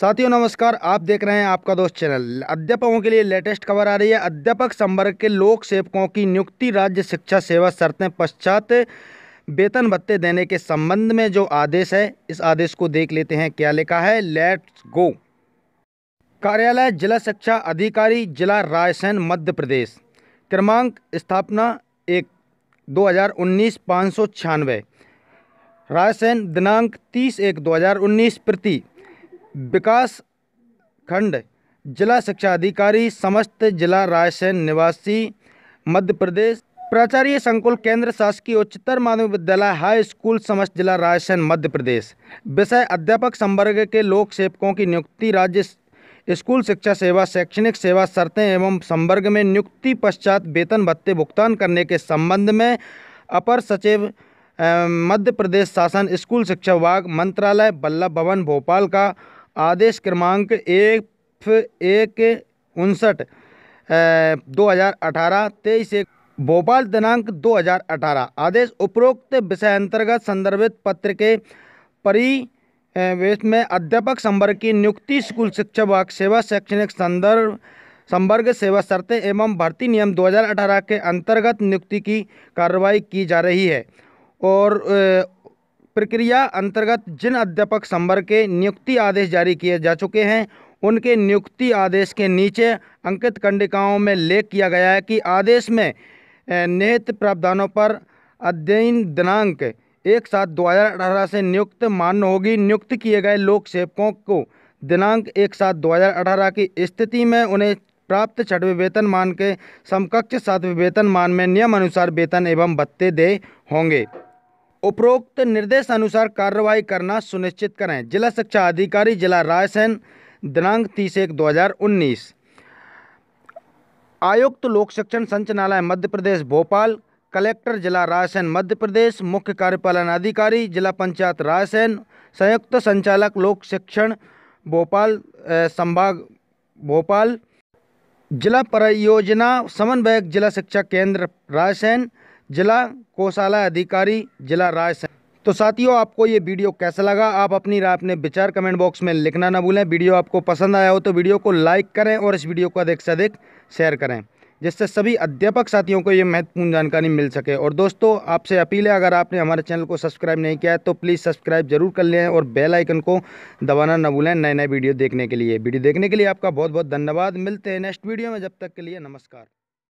साथियों नमस्कार आप देख रहे हैं आपका दोस्त चैनल अध्यापकों के लिए लेटेस्ट खबर आ रही है अध्यापक संवर्ग के लोक सेवकों की नियुक्ति राज्य शिक्षा सेवा शर्तें पश्चात वेतन भत्ते देने के संबंध में जो आदेश है इस आदेश को देख लेते हैं क्या लिखा है लेट्स गो कार्यालय जिला शिक्षा अधिकारी जिला रायसेन मध्य प्रदेश क्रमांक स्थापना एक दो हज़ार उन्नीस पाँच सौ छियानवे रायसेन दिनांक तीस एक दो हज़ार उन्नीस प्रति विकास खंड जिला शिक्षा अधिकारी समस्त जिला रायसेन निवासी मध्य प्रदेश प्राचार्य संकुल केंद्र शासकीय उच्चतर माध्यमिक विद्यालय हाई स्कूल समस्त जिला रायसेन मध्य प्रदेश विषय अध्यापक संवर्ग के लोक सेवकों की नियुक्ति राज्य स्कूल शिक्षा सेवा शैक्षणिक सेवा शर्तें एवं संवर्ग में नियुक्ति पश्चात वेतन भत्ते भुगतान करने के संबंध में अपर सचिव मध्य प्रदेश शासन स्कूल शिक्षा विभाग मंत्रालय बल्लभ भवन भोपाल का आदेश क्रमांक एफ एक उनसठ दो हज़ार अठारह तेईस एक भोपाल दिनांक दो हज़ार अठारह आदेश उपरोक्त विषय अंतर्गत संदर्भित पत्र के परिवेश में अध्यापक संवर्ग की नियुक्ति स्कूल शिक्षा विभाग सेवा शैक्षणिक संदर्भ संवर्ग सेवा शर्तें एवं भर्ती नियम 2018 के अंतर्गत नियुक्ति की कार्रवाई की जा रही है और प्रक्रिया अंतर्गत जिन अध्यापक संवर्ग के नियुक्ति आदेश जारी किए जा चुके हैं उनके नियुक्ति आदेश के नीचे अंकित कंडिकाओं में लेख किया गया है कि आदेश में निहित प्रावधानों पर अध्ययन दिनांक एक सात दो हज़ार अठारह से नियुक्त मान्य होगी नियुक्त किए गए लोक सेवकों को दिनांक एक सात दो हज़ार अठारह की स्थिति में उन्हें प्राप्त छठवें मान के समकक्ष सातवें मान में नियम अनुसार वेतन एवं भत्ते दे होंगे उपरोक्त निर्देश अनुसार कार्रवाई करना सुनिश्चित करें जिला शिक्षा अधिकारी जिला रायसेन दिनांक तीस एक दो हज़ार उन्नीस आयुक्त लोक शिक्षण संचालनालय मध्य प्रदेश भोपाल कलेक्टर जिला रायसेन मध्य प्रदेश मुख्य कार्यपालन अधिकारी जिला पंचायत रायसेन संयुक्त संचालक लोक शिक्षण भोपाल संभाग भोपाल जिला परियोजना समन्वयक जिला शिक्षा केंद्र रायसेन जिला गौशाला अधिकारी जिला रायसेन तो साथियों आपको ये वीडियो कैसा लगा आप अपनी राय अपने विचार कमेंट बॉक्स में लिखना ना भूलें वीडियो आपको पसंद आया हो तो वीडियो को लाइक करें और इस वीडियो को अधिक से अधिक शेयर करें जिससे सभी अध्यापक साथियों को ये महत्वपूर्ण जानकारी मिल सके और दोस्तों आपसे अपील है अगर आपने हमारे चैनल को सब्सक्राइब नहीं किया है तो प्लीज़ सब्सक्राइब जरूर कर लें और बेल आइकन को दबाना न भूलें नए नए वीडियो देखने के लिए वीडियो देखने के लिए आपका बहुत बहुत धन्यवाद मिलते हैं नेक्स्ट वीडियो में जब तक के लिए नमस्कार